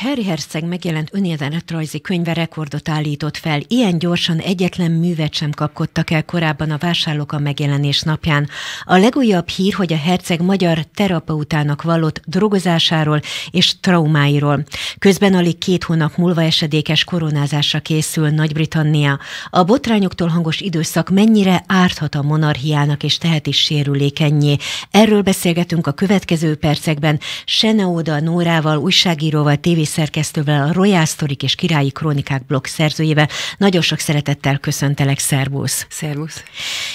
Harry Herceg megjelent önéletrajzi könyve rekordot állított fel. Ilyen gyorsan egyetlen művet sem kapkodtak el korábban a vásárlók a megjelenés napján. A legújabb hír, hogy a Herceg magyar terapeutának vallott drogozásáról és traumáiról. Közben alig két hónap múlva esedékes koronázásra készül Nagy-Britannia. A botrányoktól hangos időszak mennyire árthat a monarchiának és is sérülékenyé. Erről beszélgetünk a következő percekben Seneoda Nórával, újságíróval, tévé főszerkesztővel, a Royal Storik és Királyi Krónikák blog szerzőjével. Nagyon sok szeretettel köszöntelek, szervusz! Szervusz!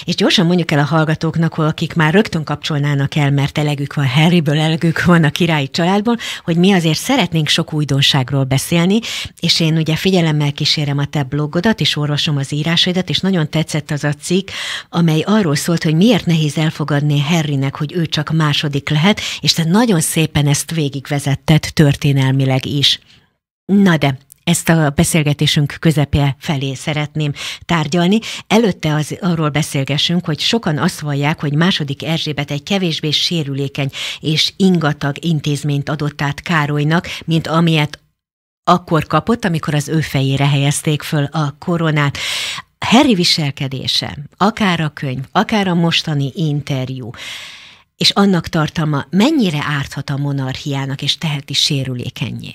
És gyorsan mondjuk el a hallgatóknak, akik már rögtön kapcsolnának el, mert elegük van Harryből, elegük van a királyi családból, hogy mi azért szeretnénk sok újdonságról beszélni, és én ugye figyelemmel kísérem a te blogodat, és olvasom az írásaidat, és nagyon tetszett az a cikk, amely arról szólt, hogy miért nehéz elfogadni Harrynek, hogy ő csak második lehet, és te nagyon szépen ezt végigvezetted történelmileg is is. Na de, ezt a beszélgetésünk közepje felé szeretném tárgyalni. Előtte az, arról beszélgessünk, hogy sokan azt vallják, hogy második Erzsébet egy kevésbé sérülékeny és ingatag intézményt adott át Károlynak, mint amilyet akkor kapott, amikor az ő fejére helyezték föl a koronát. Harry viselkedése, akár a könyv, akár a mostani interjú, és annak tartalma mennyire árthat a monarchiának, és teheti sérülékenyé?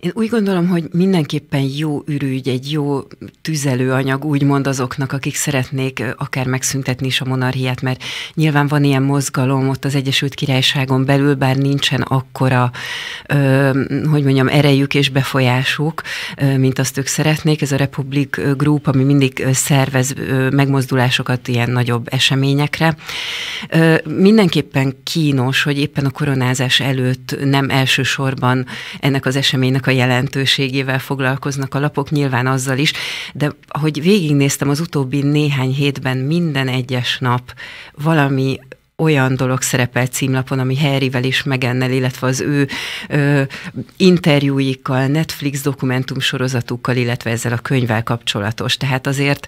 Én úgy gondolom, hogy mindenképpen jó ürügy, egy jó tüzelőanyag, úgymond azoknak, akik szeretnék akár megszüntetni is a monarchiát, mert nyilván van ilyen mozgalom ott az Egyesült Királyságon belül, bár nincsen akkora, hogy mondjam, erejük és befolyásuk, mint azt ők szeretnék. Ez a Republic Group, ami mindig szervez megmozdulásokat ilyen nagyobb eseményekre. Mindenképpen kínos, hogy éppen a koronázás előtt nem elsősorban ennek az eseménynek a a jelentőségével foglalkoznak a lapok, nyilván azzal is, de ahogy végignéztem az utóbbi néhány hétben minden egyes nap valami olyan dolog szerepel címlapon, ami Harryvel is megennel, illetve az ő ö, interjúikkal, Netflix dokumentumsorozatukkal, illetve ezzel a könyvvel kapcsolatos. Tehát azért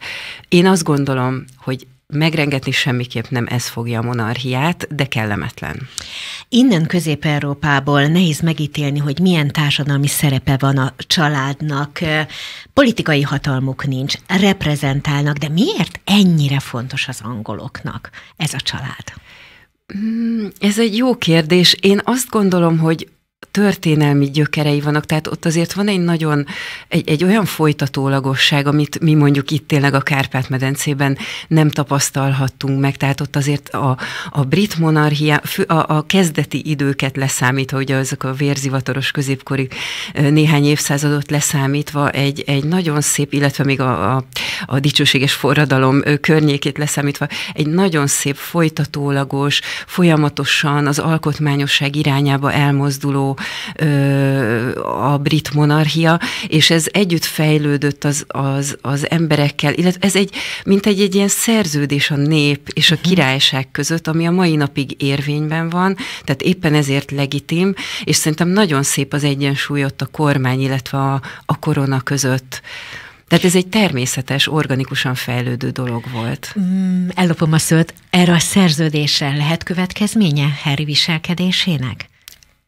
én azt gondolom, hogy megrengetni semmiképp nem ez fogja a monarchiát, de kellemetlen. Innen Közép-Európából nehéz megítélni, hogy milyen társadalmi szerepe van a családnak. Politikai hatalmuk nincs, reprezentálnak, de miért ennyire fontos az angoloknak ez a család? Mm, ez egy jó kérdés. Én azt gondolom, hogy történelmi gyökerei vannak, tehát ott azért van egy nagyon, egy, egy olyan folytatólagosság, amit mi mondjuk itt tényleg a Kárpát-medencében nem tapasztalhattunk meg, tehát ott azért a, a brit monarchia, a, a kezdeti időket leszámítva, ugye azok a vérzivatoros középkori néhány évszázadot leszámítva, egy, egy nagyon szép, illetve még a, a, a dicsőséges forradalom környékét leszámítva, egy nagyon szép folytatólagos, folyamatosan az alkotmányosság irányába elmozduló a brit monarchia, és ez együtt fejlődött az, az, az emberekkel, illetve ez egy, mint egy, egy ilyen szerződés a nép és a mhm. királyság között, ami a mai napig érvényben van, tehát éppen ezért legitim, és szerintem nagyon szép az egyensúly ott a kormány, illetve a, a korona között. Tehát ez egy természetes, organikusan fejlődő dolog volt. Mm, ellopom a szót. Erre a szerződésre lehet következménye Harry viselkedésének?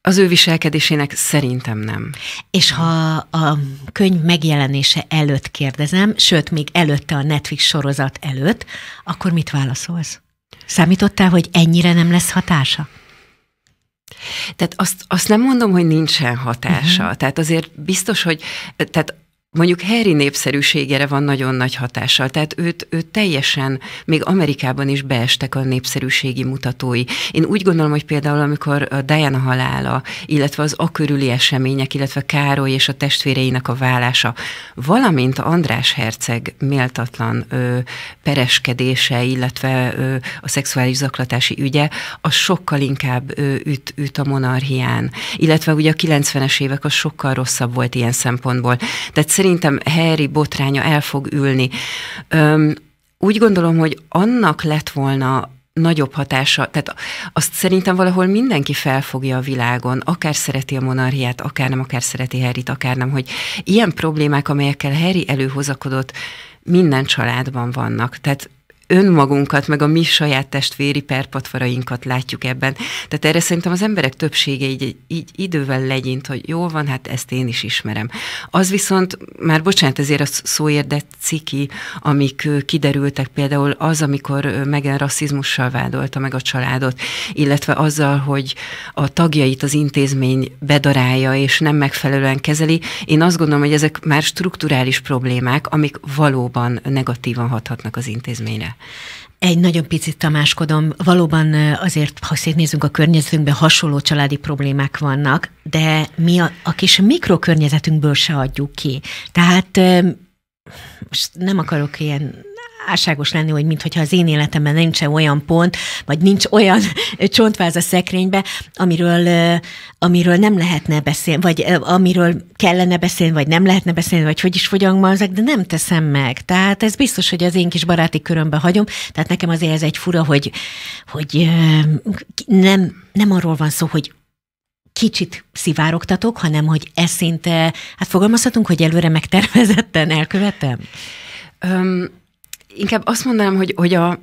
Az ő viselkedésének szerintem nem. És ha a könyv megjelenése előtt kérdezem, sőt, még előtte a Netflix sorozat előtt, akkor mit válaszolsz? Számítottál, hogy ennyire nem lesz hatása? Tehát azt, azt nem mondom, hogy nincsen hatása. Uh-huh. Tehát azért biztos, hogy tehát mondjuk Harry népszerűségére van nagyon nagy hatással, tehát őt, őt teljesen, még Amerikában is beestek a népszerűségi mutatói. Én úgy gondolom, hogy például amikor a Diana halála, illetve az a körüli események, illetve Károly és a testvéreinek a vállása, valamint András Herceg méltatlan ö, pereskedése, illetve ö, a szexuális zaklatási ügye, az sokkal inkább ö, üt, üt a monarchián. Illetve ugye a 90-es évek az sokkal rosszabb volt ilyen szempontból. Tehát szerintem Harry botránya el fog ülni. Öm, úgy gondolom, hogy annak lett volna nagyobb hatása, tehát azt szerintem valahol mindenki felfogja a világon, akár szereti a monarhiát, akár nem, akár szereti Harryt, akár nem, hogy ilyen problémák, amelyekkel Harry előhozakodott, minden családban vannak. Tehát önmagunkat, meg a mi saját testvéri perpatvarainkat látjuk ebben. Tehát erre szerintem az emberek többsége így, így idővel legyint, hogy jól van, hát ezt én is ismerem. Az viszont, már bocsánat, ezért a szóért, de ciki, amik kiderültek például az, amikor megen rasszizmussal vádolta meg a családot, illetve azzal, hogy a tagjait az intézmény bedarálja és nem megfelelően kezeli, én azt gondolom, hogy ezek már strukturális problémák, amik valóban negatívan hathatnak az intézményre. Egy nagyon picit tamáskodom. Valóban azért, ha szétnézünk a környezetünkben, hasonló családi problémák vannak, de mi a, a kis mikrokörnyezetünkből se adjuk ki. Tehát most nem akarok ilyen álságos lenni, hogy mintha az én életemben nincsen olyan pont, vagy nincs olyan csontváz a szekrénybe, amiről, amiről nem lehetne beszélni, vagy amiről kellene beszélni, vagy nem lehetne beszélni, vagy hogy is fogyalmazok, de nem teszem meg. Tehát ez biztos, hogy az én kis baráti körömbe hagyom, tehát nekem azért ez egy fura, hogy, hogy nem, nem arról van szó, hogy kicsit szivárogtatok, hanem hogy ez szinte, hát fogalmazhatunk, hogy előre megtervezetten elkövetem? Um, inkább azt mondanám, hogy, hogy a,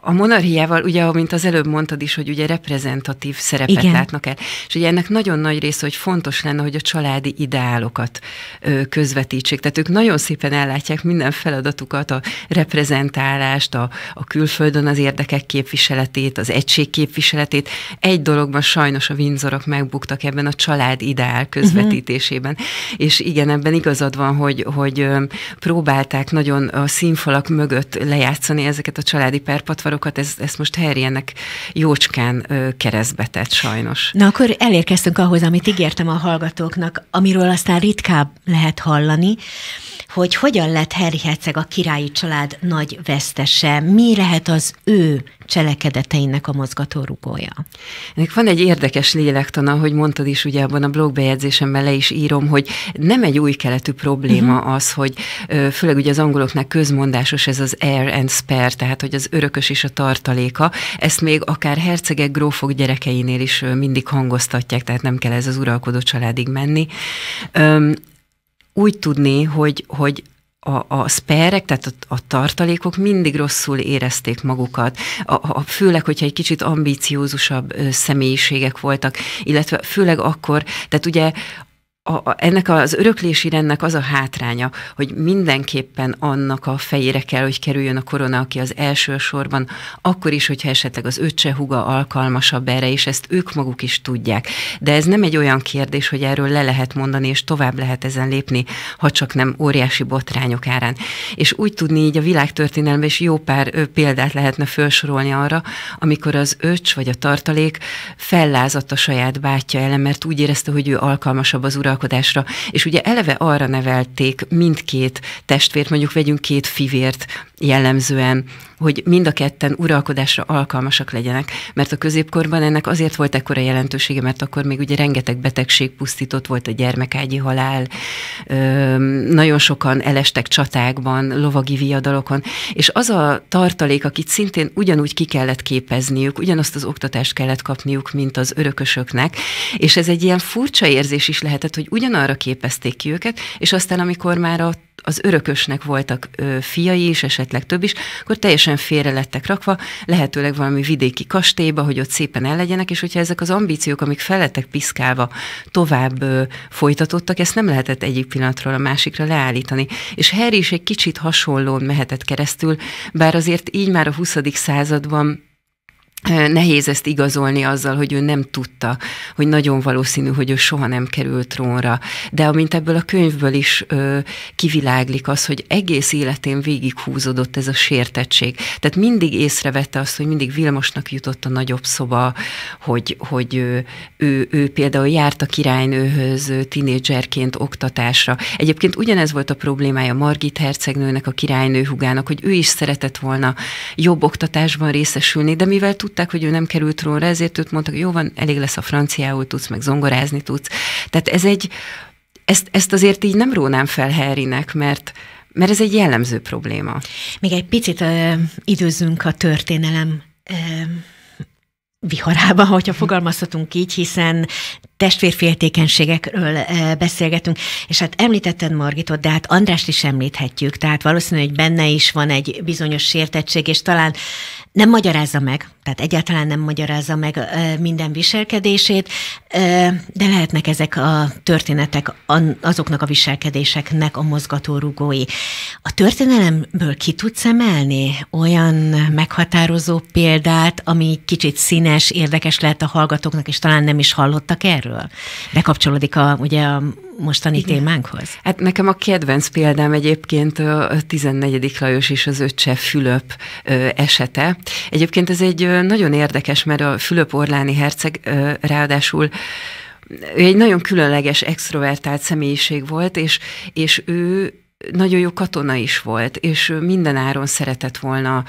a monarhiával, ugye, mint az előbb mondtad is, hogy ugye reprezentatív szerepet Igen. látnak el, és ugye ennek nagyon nagy része, hogy fontos lenne, hogy a családi ideálokat ö, közvetítsék. Tehát ők nagyon szépen ellátják minden feladatukat, a reprezentálást, a, a külföldön az érdekek képviseletét, az egység képviseletét. Egy dologban sajnos a vinzorok megbuktak ebben a család ideál mhm. közvetítésében. Uh-huh. És igen, ebben igazad van, hogy, hogy próbálták nagyon a színfalak mögött lejátszani ezeket a családi perpat udvarokat, ez, ezt most Herjennek jócskán keresztbe tett sajnos. Na akkor elérkeztünk ahhoz, amit ígértem a hallgatóknak, amiről aztán ritkább lehet hallani, hogy hogyan lett Harry Herceg a királyi család nagy vesztese, mi lehet az ő cselekedeteinek a mozgatórugója. Ennek van egy érdekes lélektana, ahogy mondtad is, ugye abban a blogbejegyzésemben le is írom, hogy nem egy új keletű probléma uh-huh. az, hogy főleg ugye az angoloknak közmondásos ez az air and spare, tehát hogy az örökös fontos is a tartaléka. Ezt még akár hercegek, grófok gyerekeinél is mindig hangoztatják, tehát nem kell ez az uralkodó családig menni. Öm, úgy tudni, hogy, hogy a, a szperek, tehát a, a tartalékok mindig rosszul érezték magukat, a, a, főleg, hogyha egy kicsit ambíciózusabb ö, személyiségek voltak, illetve főleg akkor, tehát ugye a, a, ennek az öröklési rendnek az a hátránya, hogy mindenképpen annak a fejére kell, hogy kerüljön a korona, aki az első sorban, akkor is, hogyha esetleg az öccse huga alkalmasabb erre, és ezt ők maguk is tudják. De ez nem egy olyan kérdés, hogy erről le lehet mondani, és tovább lehet ezen lépni, ha csak nem óriási botrányok árán. És úgy tudni így a világtörténelemben is jó pár ő, példát lehetne felsorolni arra, amikor az öcs vagy a tartalék fellázadt a saját bátyja ellen, mert úgy érezte, hogy ő alkalmasabb az ura uralkodásra. És ugye eleve arra nevelték mindkét testvért, mondjuk vegyünk két fivért jellemzően, hogy mind a ketten uralkodásra alkalmasak legyenek. Mert a középkorban ennek azért volt ekkora jelentősége, mert akkor még ugye rengeteg betegség pusztított volt a gyermekágyi halál, nagyon sokan elestek csatákban, lovagi viadalokon, és az a tartalék, akit szintén ugyanúgy ki kellett képezniük, ugyanazt az oktatást kellett kapniuk, mint az örökösöknek, és ez egy ilyen furcsa érzés is lehetett, hogy ugyanarra képezték ki őket, és aztán amikor már a az örökösnek voltak ö, fiai is, esetleg több is, akkor teljesen félre lettek rakva, lehetőleg valami vidéki kastélyba, hogy ott szépen ellegyenek, és hogyha ezek az ambíciók, amik felettek piszkálva tovább ö, folytatottak, ezt nem lehetett egyik pillanatról a másikra leállítani. És Harry is egy kicsit hasonlón mehetett keresztül, bár azért így már a 20. században nehéz ezt igazolni azzal, hogy ő nem tudta, hogy nagyon valószínű, hogy ő soha nem került trónra. De amint ebből a könyvből is ö, kiviláglik az, hogy egész életén végighúzódott ez a sértettség. Tehát mindig észrevette azt, hogy mindig Vilmosnak jutott a nagyobb szoba, hogy, hogy ő, ő, ő például járt a királynőhöz tinédzserként oktatásra. Egyébként ugyanez volt a problémája Margit hercegnőnek, a királynő hugának, hogy ő is szeretett volna jobb oktatásban részesülni, de mivel tud tudták, hogy ő nem került róla, ezért őt mondtak, jó van, elég lesz a franciául, tudsz meg zongorázni tudsz. Tehát ez egy, ezt, ezt azért így nem rónám fel Harrynek, mert, mert ez egy jellemző probléma. Még egy picit ö, időzünk a történelem ö, viharába, hogyha fogalmazhatunk így, hiszen testvérféltékenységekről eh, beszélgetünk, és hát említetted Margitot, de hát Andrást is említhetjük, tehát valószínű, hogy benne is van egy bizonyos sértettség, és talán nem magyarázza meg, tehát egyáltalán nem magyarázza meg eh, minden viselkedését, eh, de lehetnek ezek a történetek azoknak a viselkedéseknek a mozgatórugói. A történelemből ki tudsz emelni olyan meghatározó példát, ami kicsit színes, érdekes lehet a hallgatóknak, és talán nem is hallottak erről? erről. Bekapcsolódik a, ugye a mostani Igen. témánkhoz? Hát nekem a kedvenc példám egyébként a 14. Lajos és az öccse Fülöp esete. Egyébként ez egy nagyon érdekes, mert a Fülöp Orláni herceg ráadásul ő egy nagyon különleges, extrovertált személyiség volt, és, és ő nagyon jó katona is volt, és minden áron szeretett volna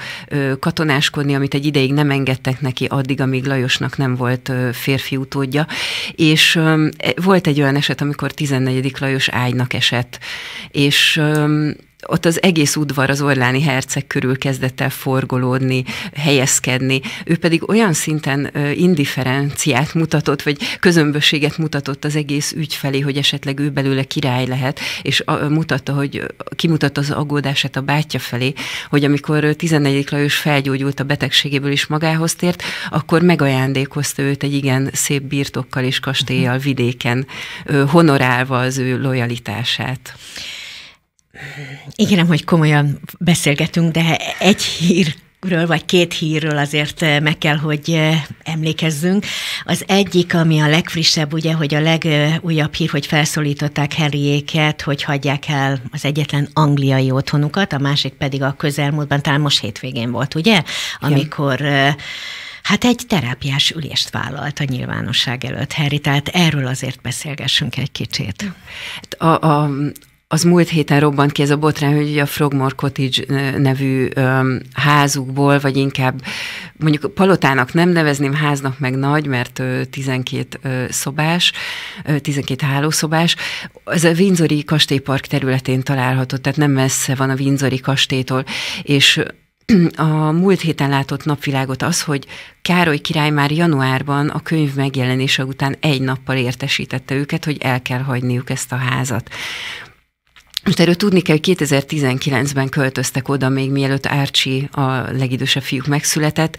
katonáskodni, amit egy ideig nem engedtek neki addig, amíg Lajosnak nem volt férfi utódja, és e, volt egy olyan eset, amikor 14. Lajos ágynak esett, és ott az egész udvar az Orláni herceg körül kezdett el forgolódni, helyezkedni. Ő pedig olyan szinten indiferenciát mutatott, vagy közömbösséget mutatott az egész ügy felé, hogy esetleg ő belőle király lehet, és mutatta, hogy kimutatta az aggódását a bátyja felé, hogy amikor 14. Lajos felgyógyult a betegségéből és magához tért, akkor megajándékozta őt egy igen szép birtokkal és kastéllyal mhm. vidéken, honorálva az ő lojalitását. Ígérem, hogy komolyan beszélgetünk, de egy hír hírről, vagy két hírről azért eh, meg kell, hogy eh, emlékezzünk. Az egyik, ami a legfrissebb, ugye, hogy a legújabb hír, hogy felszólították Harryéket, hogy hagyják el az egyetlen angliai otthonukat, a másik pedig a közelmúltban, talán most hétvégén volt, ugye? Amikor eh, Hát egy terápiás ülést vállalt a nyilvánosság előtt, Harry, tehát erről azért beszélgessünk egy kicsit. Hát a, a, az múlt héten robbant ki ez a botrány, hogy a Frogmore Cottage nevű házukból, vagy inkább mondjuk palotának nem nevezném, háznak meg nagy, mert 12 szobás, 12 hálószobás. Ez a Windsori kastélypark területén található, tehát nem messze van a Windsori kastélytól, és a múlt héten látott napvilágot az, hogy Károly király már januárban a könyv megjelenése után egy nappal értesítette őket, hogy el kell hagyniuk ezt a házat. Most erről tudni kell, hogy 2019-ben költöztek oda, még mielőtt Árcsi, a legidősebb fiúk megszületett,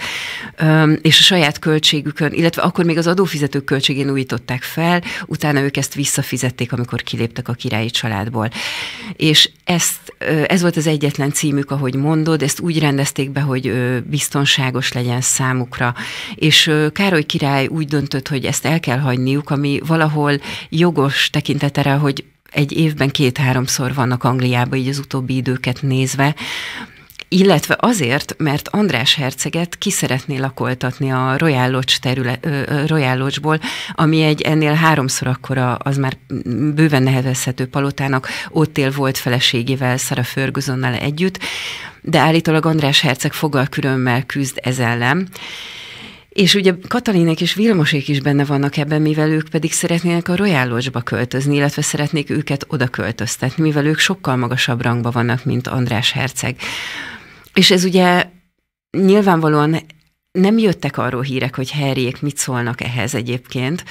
és a saját költségükön, illetve akkor még az adófizetők költségén újították fel, utána ők ezt visszafizették, amikor kiléptek a királyi családból. És ezt, ez volt az egyetlen címük, ahogy mondod, ezt úgy rendezték be, hogy biztonságos legyen számukra. És Károly király úgy döntött, hogy ezt el kell hagyniuk, ami valahol jogos tekintetére, hogy egy évben két-háromszor vannak Angliában, így az utóbbi időket nézve, illetve azért, mert András herceget ki szeretné lakoltatni a Royal Lodge, terület, Royal Lodge-ból, ami egy ennél háromszor akkora, az már bőven nehezhető palotának, ott él volt feleségével, Sarah Fergusonnal együtt, de állítólag András herceg fogalkülönmel küzd ezzel ellen. És ugye Katalinek és Vilmosék is benne vannak ebben, mivel ők pedig szeretnének a Royal költözni, illetve szeretnék őket oda költöztetni, mivel ők sokkal magasabb rangban vannak, mint András Herceg. És ez ugye nyilvánvalóan nem jöttek arról hírek, hogy herjék mit szólnak ehhez egyébként.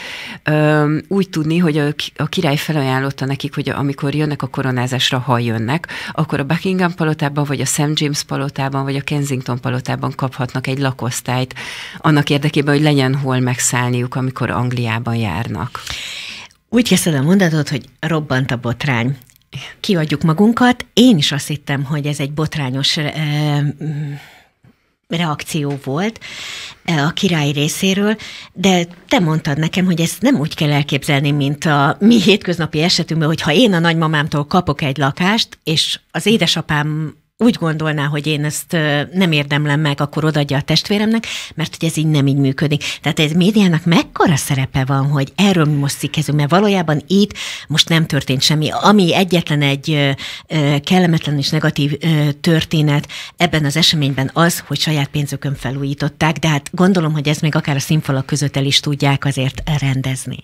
Úgy tudni, hogy a király felajánlotta nekik, hogy amikor jönnek a koronázásra, ha jönnek, akkor a Buckingham palotában, vagy a St. James palotában, vagy a Kensington palotában kaphatnak egy lakosztályt, annak érdekében, hogy legyen hol megszállniuk, amikor Angliában járnak. Úgy kezdted a mondatot, hogy robbant a botrány kiadjuk magunkat. Én is azt hittem, hogy ez egy botrányos reakció volt e, a király részéről, de te mondtad nekem, hogy ezt nem úgy kell elképzelni, mint a mi hétköznapi esetünkben, hogy ha én a nagymamámtól kapok egy lakást, és az édesapám úgy gondolná, hogy én ezt nem érdemlem meg, akkor odaadja a testvéremnek, mert hogy ez így nem így működik. Tehát ez médiának mekkora szerepe van, hogy erről mi most cikkezünk, mert valójában itt most nem történt semmi. Ami egyetlen egy kellemetlen és negatív történet ebben az eseményben az, hogy saját pénzükön felújították, de hát gondolom, hogy ezt még akár a színfalak között el is tudják azért rendezni.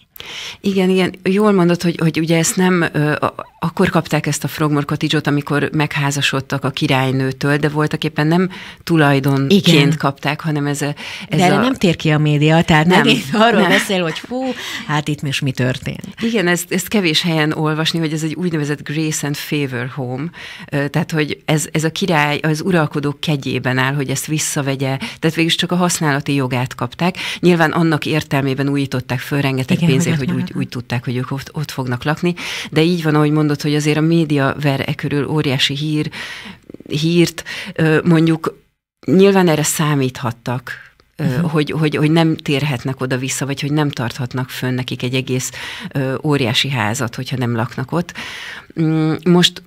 Igen, igen, jól mondod, hogy, hogy ugye ezt nem, ö, akkor kapták ezt a Frogmore cottage amikor megházasodtak a királynőtől, de voltak éppen nem tulajdonként igen. kapták, hanem ez a... Ez de a... nem tér ki a média, tehát nem, megint arról nem. beszél, hogy fú, hát itt most mi történt. Igen, ezt, ezt kevés helyen olvasni, hogy ez egy úgynevezett grace and favor home, tehát hogy ez, ez a király az uralkodó kegyében áll, hogy ezt visszavegye, tehát végülis csak a használati jogát kapták. Nyilván annak értelmében újították föl rengeteg igen, pénzt azért, hogy úgy, úgy tudták, hogy ők ott, ott fognak lakni. De így van, ahogy mondod, hogy azért a média ver e körül óriási hír, hírt, mondjuk nyilván erre számíthattak, Uh-huh. Hogy, hogy, hogy nem térhetnek oda-vissza, vagy hogy nem tarthatnak fönn nekik egy egész óriási házat, hogyha nem laknak ott. Mm, most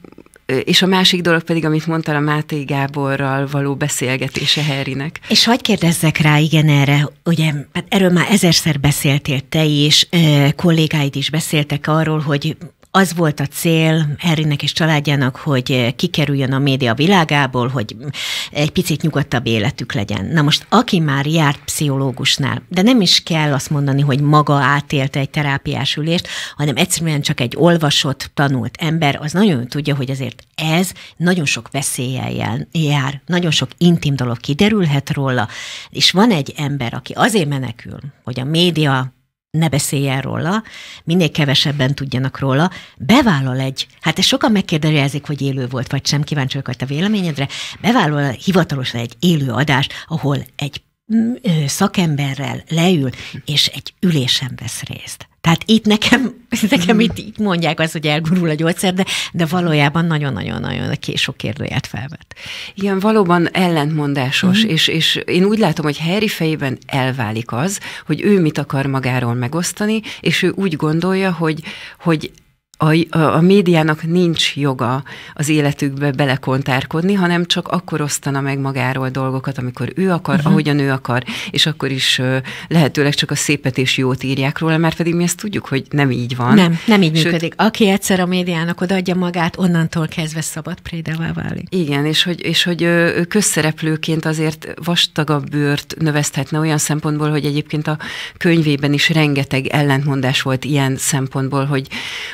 és a másik dolog pedig, amit mondtál a Máté Gáborral való beszélgetése Herinek. És hogy kérdezzek rá, igen, erre, ugye, hát erről már ezerszer beszéltél te is, kollégáid is beszéltek arról, hogy az volt a cél Harrynek és családjának, hogy eh, kikerüljön a média világából, hogy mm, egy picit nyugodtabb életük legyen. Na most, aki már járt pszichológusnál, de nem is kell azt mondani, hogy maga átélte egy terápiás ülést, hanem egyszerűen csak egy olvasott, tanult ember, az nagyon tudja, hogy azért ez nagyon sok veszéllyel jár, nagyon sok intim dolog kiderülhet róla, és van egy ember, aki azért menekül, hogy a média ne beszéljen róla, minél kevesebben tudjanak róla, bevállal egy, hát ez sokan megkérdezik, hogy élő volt, vagy sem, kíváncsi vagyok a véleményedre, bevállal hivatalosan egy élő adást, ahol egy mm, szakemberrel leül, és egy ülésen vesz részt. Tehát itt nekem, nekem itt, itt mondják azt, hogy elgurul a gyógyszer, de, de valójában nagyon-nagyon-nagyon sok kérdőjét felvet. Igen, valóban ellentmondásos, mm. és, és én úgy látom, hogy Harry fejében elválik az, hogy ő mit akar magáról megosztani, és ő úgy gondolja, hogy, hogy a, a, a médiának nincs joga az életükbe belekontárkodni, hanem csak akkor osztana meg magáról dolgokat, amikor ő akar, uh-huh. ahogyan ő akar, és akkor is uh, lehetőleg csak a szépet és jót írják róla, mert pedig mi ezt tudjuk, hogy nem így van. Nem, nem így Sőt, működik. Aki egyszer a médiának odaadja magát, onnantól kezdve szabad prédává válik. Igen, és hogy, és hogy ő közszereplőként azért vastagabb bőrt növeszthetne olyan szempontból, hogy egyébként a könyvében is rengeteg ellentmondás volt ilyen szempontból, hogy,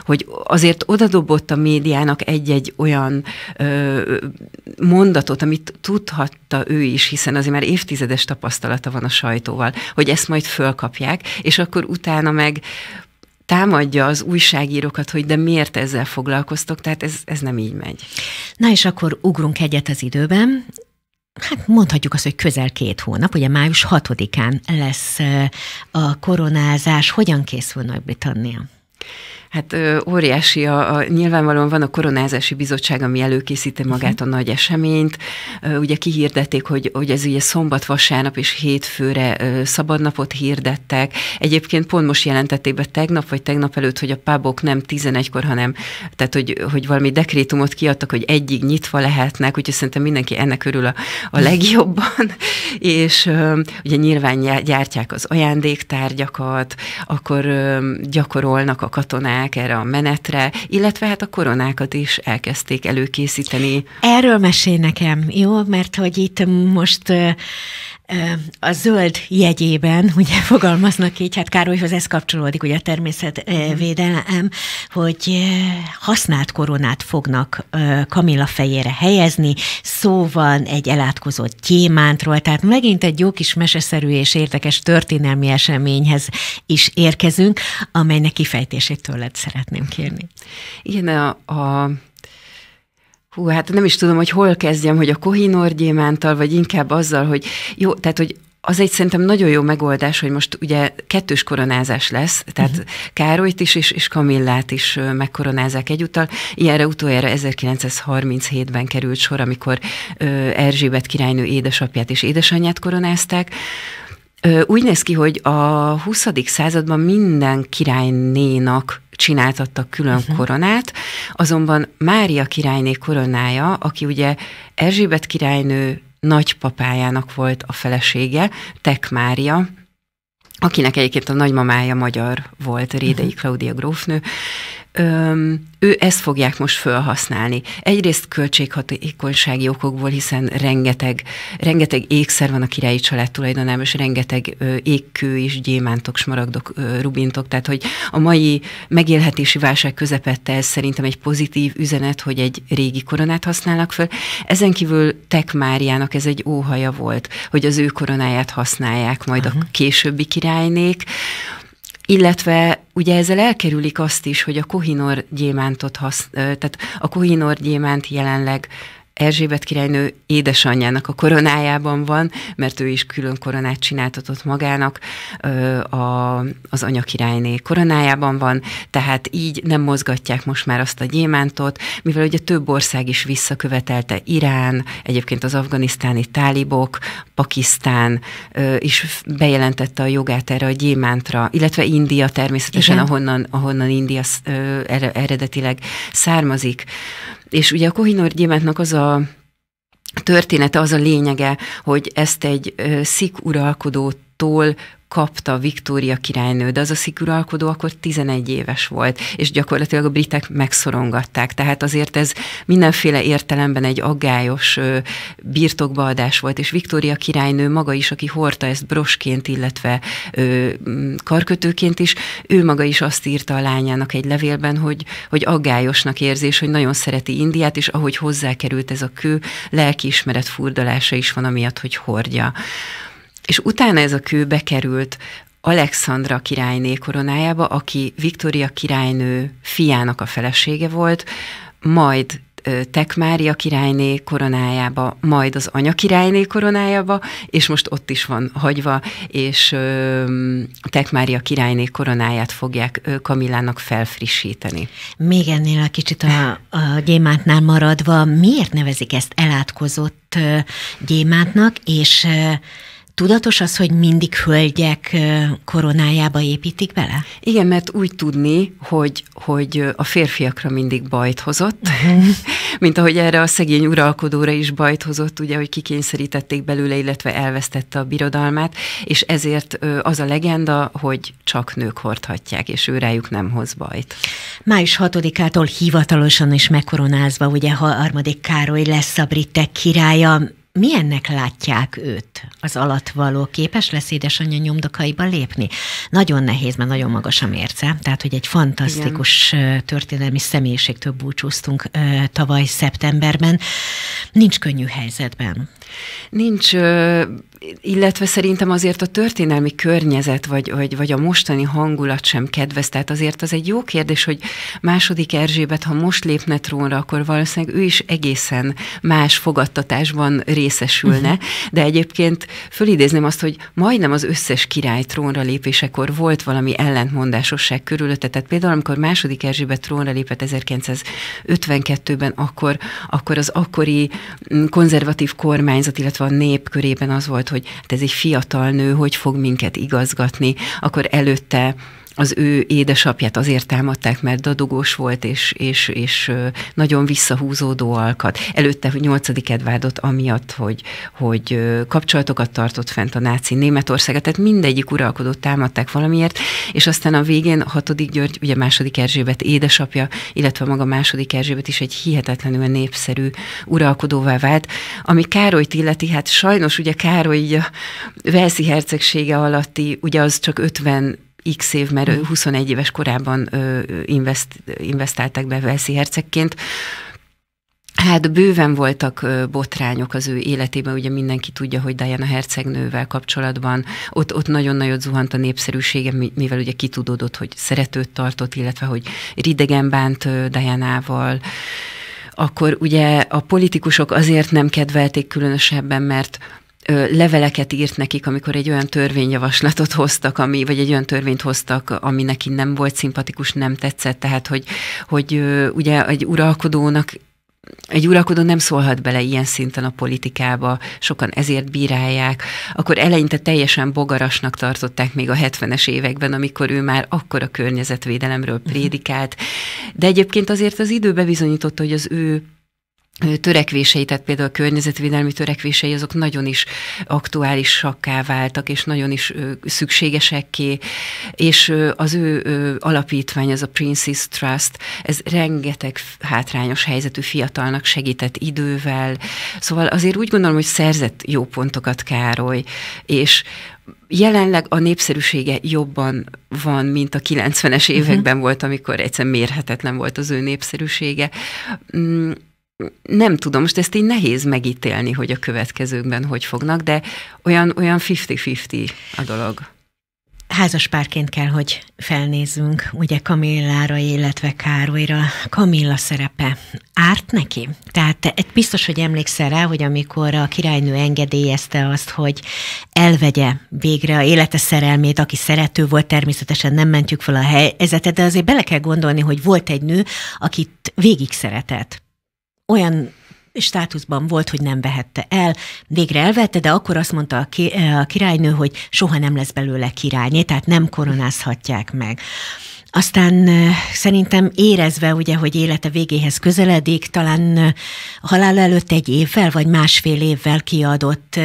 hogy azért odadobott a médiának egy-egy olyan ö, mondatot, amit tudhatta ő is, hiszen azért már évtizedes tapasztalata van a sajtóval, hogy ezt majd fölkapják, és akkor utána meg támadja az újságírókat, hogy de miért ezzel foglalkoztok, tehát ez, ez nem így megy. Na és akkor ugrunk egyet az időben, Hát mondhatjuk azt, hogy közel két hónap, ugye május 6-án lesz a koronázás. Hogyan készül Nagy-Britannia? Hát óriási, a, a, nyilvánvalóan van a koronázási bizottság, ami előkészíti mhm. magát a nagy eseményt. Ugye kihirdették, hogy, hogy ez ugye szombat, vasárnap és hétfőre szabadnapot hirdettek. Egyébként pont most jelentették be tegnap, vagy tegnap előtt, hogy a pábok nem 11-kor, hanem tehát, hogy, hogy valami dekrétumot kiadtak, hogy egyig nyitva lehetnek, úgyhogy szerintem mindenki ennek örül a, a mhm. legjobban. és ugye nyilván gyártják az ajándéktárgyakat, akkor gyakorolnak a katonák, koronák erre a menetre, illetve hát a koronákat is elkezdték előkészíteni. Erről mesél nekem, jó? Mert hogy itt most a zöld jegyében, ugye fogalmaznak így, hát Károlyhoz ez kapcsolódik, ugye a természetvédelem, hogy használt koronát fognak Kamilla fejére helyezni, szó van egy elátkozott gyémántról, tehát megint egy jó kis meseszerű és érdekes történelmi eseményhez is érkezünk, amelynek kifejtését tőled szeretném kérni. Igen, a, a Hú, hát nem is tudom, hogy hol kezdjem, hogy a kohinor gyémántal, vagy inkább azzal, hogy jó, tehát, hogy az egy szerintem nagyon jó megoldás, hogy most ugye kettős koronázás lesz, tehát uh-huh. Károlyt is és, és Kamillát is megkoronázák egyúttal. Ilyenre utoljára 1937-ben került sor, amikor ö, Erzsébet királynő édesapját és édesanyját koronázták. Úgy néz ki, hogy a 20. században minden királynénak csináltattak külön uh-huh. koronát, azonban Mária királyné koronája, aki ugye Erzsébet királynő nagypapájának volt a felesége, Tek Mária, akinek egyébként a nagymamája magyar volt, Rédei mhm. Klaudia grófnő, öm, ő ezt fogják most felhasználni. Egyrészt költséghatékonysági okokból, hiszen rengeteg, rengeteg ékszer van a királyi család tulajdonában, és rengeteg ö, ékkő is, gyémántok, smaragdok, ö, rubintok, tehát hogy a mai megélhetési válság közepette ez szerintem egy pozitív üzenet, hogy egy régi koronát használnak föl. Ezen kívül Tek Máriának ez egy óhaja volt, hogy az ő koronáját használják majd uh-huh. a mhm. későbbi királynék illetve ugye ezzel elkerülik azt is, hogy a kohinor gyémántot hasz, tehát a kohinor gyémánt jelenleg Erzsébet királynő édesanyjának a koronájában van, mert ő is külön koronát csináltatott magának, a, az anya koronájában van, tehát így nem mozgatják most már azt a gyémántot, mivel ugye több ország is visszakövetelte Irán, egyébként az afganisztáni tálibok, Pakisztán is bejelentette a jogát erre a gyémántra, illetve India természetesen, Igen. ahonnan, ahonnan India eredetileg származik. És ugye a Kohinor gyémántnak az a története, az a lényege, hogy ezt egy szik uralkodótól kapta Viktória királynő, de az a szikuralkodó akkor 11 éves volt, és gyakorlatilag a britek megszorongatták. Tehát azért ez mindenféle értelemben egy aggályos birtokbaadás volt, és Viktória királynő maga is, aki hordta ezt brosként, illetve ö, karkötőként is, ő maga is azt írta a lányának egy levélben, hogy, hogy aggályosnak érzés, hogy nagyon szereti Indiát, és ahogy hozzákerült ez a kő, lelkiismeret furdalása is van, amiatt, hogy hordja. És utána ez a kő bekerült Alexandra királyné koronájába, aki Viktória királynő fiának a felesége volt, majd Tekmária királyné koronájába, majd az anya királyné koronájába, és most ott is van hagyva, és Tekmária királyné koronáját fogják Kamillának felfrissíteni. Még ennél a kicsit a, a gyémántnál maradva, miért nevezik ezt elátkozott gyémántnak, és Tudatos az, hogy mindig hölgyek koronájába építik bele? Igen, mert úgy tudni, hogy, hogy a férfiakra mindig bajt hozott, uh-huh. mint ahogy erre a szegény uralkodóra is bajt hozott, ugye, hogy kikényszerítették belőle, illetve elvesztette a birodalmát, és ezért az a legenda, hogy csak nők hordhatják, és ő rájuk nem hoz bajt. Május 6-ától hivatalosan is megkoronázva, ugye, ha harmadik Károly lesz a britek királya, milyennek látják őt az alatvaló? Képes lesz édesanyja nyomdokaiba lépni? Nagyon nehéz, mert nagyon magas a mérce, tehát hogy egy fantasztikus Igen. történelmi személyiségtől búcsúztunk tavaly szeptemberben. Nincs könnyű helyzetben. Nincs, illetve szerintem azért a történelmi környezet, vagy, vagy, vagy a mostani hangulat sem kedvez. Tehát azért az egy jó kérdés, hogy második Erzsébet, ha most lépne trónra, akkor valószínűleg ő is egészen más fogadtatásban részesülne. Mhm. De egyébként fölidézném azt, hogy majdnem az összes király trónra lépésekor volt valami ellentmondásosság körülötte. Tehát például, amikor második Erzsébet trónra lépett 1952-ben, akkor, akkor az akkori konzervatív kormányzat, illetve a nép körében az volt, hogy hát ez egy fiatal nő, hogy fog minket igazgatni, akkor előtte az ő édesapját azért támadták, mert dadogós volt, és, és, és nagyon visszahúzódó alkat. Előtte, 8. Edvárdot amiatt, hogy, hogy kapcsolatokat tartott fent a náci Németországa, tehát mindegyik uralkodót támadták valamiért, és aztán a végén 6. György, ugye második Erzsébet édesapja, illetve maga második Erzsébet is egy hihetetlenül népszerű uralkodóvá vált, ami Károlyt illeti, hát sajnos ugye Károly így a Velszi hercegsége alatti, ugye az csak 50 x év, mert ő 21 mm. éves korában invest, investálták be Velszi hercegként, Hát bőven voltak botrányok az ő életében, ugye mindenki tudja, hogy Diana hercegnővel kapcsolatban ott, ott nagyon nagyot zuhant a népszerűsége, mivel ugye kitudódott, hogy szeretőt tartott, illetve hogy ridegen bánt Dianával akkor ugye a politikusok azért nem kedvelték különösebben, mert leveleket írt nekik, amikor egy olyan törvényjavaslatot hoztak, ami, vagy egy olyan törvényt hoztak, ami neki nem volt szimpatikus, nem tetszett, tehát hogy, hogy ugye egy uralkodónak egy uralkodó nem szólhat bele ilyen szinten a politikába, sokan ezért bírálják. Akkor eleinte teljesen bogarasnak tartották még a 70-es években, amikor ő már akkor a környezetvédelemről mhm. prédikált. De egyébként azért az idő bebizonyította, hogy az ő törekvései, tehát például a környezetvédelmi törekvései, azok nagyon is aktuálisakká váltak, és nagyon is szükségesekké, és az ő alapítvány, az a Princess Trust, ez rengeteg hátrányos helyzetű fiatalnak segített idővel, szóval azért úgy gondolom, hogy szerzett jó pontokat Károly, és Jelenleg a népszerűsége jobban van, mint a 90-es mhm. években uh-huh. volt, amikor egyszerűen mérhetetlen volt az ő népszerűsége mm, nem tudom, most ezt így nehéz megítélni, hogy a következőkben hogy fognak, de olyan, olyan 50-50 a dolog. Házaspárként kell, hogy felnézzünk, ugye Kamillára, illetve Károlyra. Kamilla szerepe árt neki? Tehát egy biztos, hogy emlékszel rá, hogy amikor a királynő engedélyezte azt, hogy elvegye végre a élete szerelmét, aki szerető volt, természetesen nem mentjük fel a helyzetet, de azért bele kell gondolni, hogy volt egy nő, akit végig szeretett olyan státuszban volt, hogy nem vehette el, végre elvette, de akkor azt mondta a, ki, a királynő, hogy soha nem lesz belőle királyné, tehát nem koronázhatják meg. Aztán szerintem érezve, ugye, hogy élete végéhez közeledik, talán a halál előtt egy évvel, vagy másfél évvel kiadott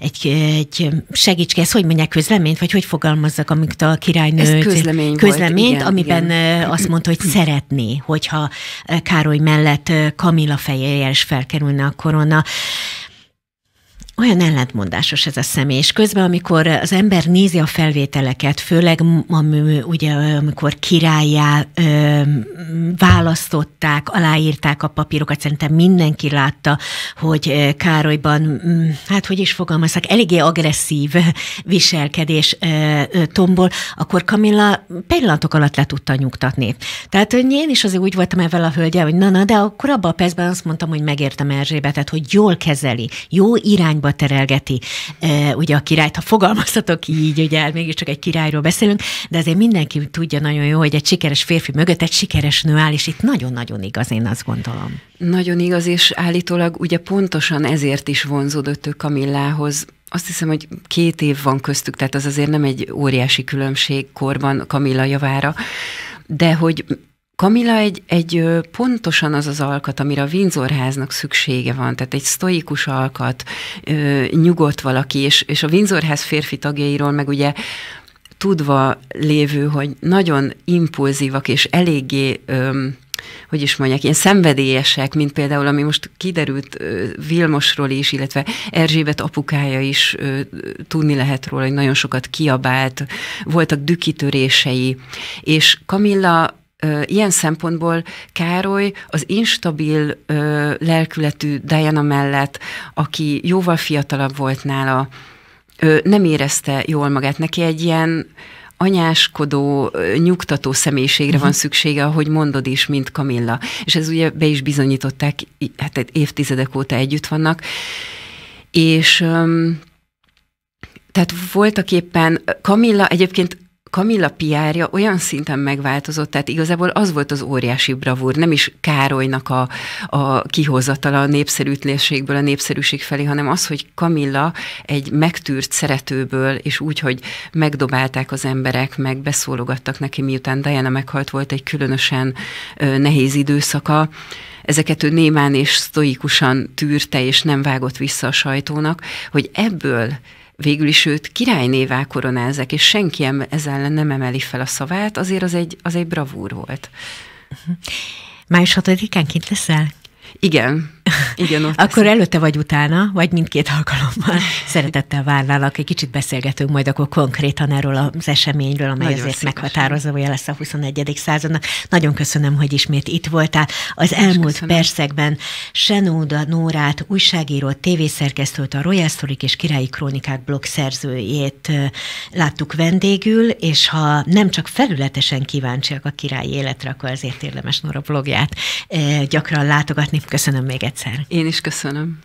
egy, egy segítsége, ezt hogy mondják, közleményt, vagy hogy fogalmazzak, amit a királynő... Ez közlemény Közleményt, volt, igen, amiben igen. azt mondta, hogy szeretné, hogyha Károly mellett Kamila fejére is felkerülne a korona olyan ellentmondásos ez a személy, és közben, amikor az ember nézi a felvételeket, főleg ugye, amikor királyá választották, aláírták a papírokat, szerintem mindenki látta, hogy Károlyban, hát hogy is fogalmaztak, eléggé agresszív viselkedés tombol, akkor Kamilla pillanatok alatt le tudta nyugtatni. Tehát hogy én is azért úgy voltam ezzel a hölgyel, hogy na, na, de akkor abban a percben azt mondtam, hogy megértem Erzsébetet, hogy jól kezeli, jó irányba magába terelgeti ugye a királyt, ha fogalmazhatok így, ugye hát mégiscsak egy királyról beszélünk, de azért mindenki tudja nagyon jó, hogy egy sikeres férfi mögött egy sikeres nő áll, és itt nagyon-nagyon igaz, én azt gondolom. Nagyon igaz, és állítólag ugye pontosan ezért is vonzódott ő Kamillához, azt hiszem, hogy két év van köztük, tehát az azért nem egy óriási különbség korban Kamilla javára, de hogy Kamila egy, egy pontosan az az alkat, amire a Windsor háznak szüksége van, tehát egy sztoikus alkat, nyugodt valaki, és, és a Windsor ház férfi tagjairól meg ugye tudva lévő, hogy nagyon impulzívak és eléggé hogy is mondják, ilyen szenvedélyesek, mint például, ami most kiderült Vilmosról is, illetve Erzsébet apukája is tudni lehet róla, hogy nagyon sokat kiabált, voltak dükitörései, és Kamilla ilyen szempontból Károly az instabil lelkületű Diana mellett, aki jóval fiatalabb volt nála, nem érezte jól magát. Neki egy ilyen anyáskodó, nyugtató személyiségre van mhm. szüksége, ahogy mondod is, mint Kamilla. És ez ugye be is bizonyították, hát évtizedek óta együtt vannak. És tehát voltak éppen, Kamilla egyébként Kamilla piárja olyan szinten megváltozott, tehát igazából az volt az óriási bravúr, nem is Károlynak a, a kihozatala a népszerűtlenségből, a népszerűség felé, hanem az, hogy Kamilla egy megtűrt szeretőből, és úgy, hogy megdobálták az emberek, meg beszólogattak neki, miután Diana meghalt, volt egy különösen ö, nehéz időszaka, ezeket ő némán és sztoikusan tűrte, és nem vágott vissza a sajtónak, hogy ebből végül is őt királynévá koronázzák, és senki ez ellen nem emeli fel a szavát, azért az egy, az egy bravúr volt. Május 6-án kint leszel? Igen, igen, ott Akkor lesz. előtte vagy utána, vagy mindkét alkalommal szeretettel várnálak, egy kicsit beszélgetünk majd akkor konkrétan erről az eseményről, amely Nagyon azért hogy lesz a 21. századnak. Nagyon köszönöm, hogy ismét itt voltál. Az Én elmúlt percekben Senóda Nórát, újságírót, tévészerkesztőt, a Royal Storik és Királyi Krónikák blog szerzőjét láttuk vendégül, és ha nem csak felületesen kíváncsiak a királyi életre, akkor azért érdemes Nóra blogját gyakran látogatni. Köszönöm még egyszer egyszer. Én is köszönöm.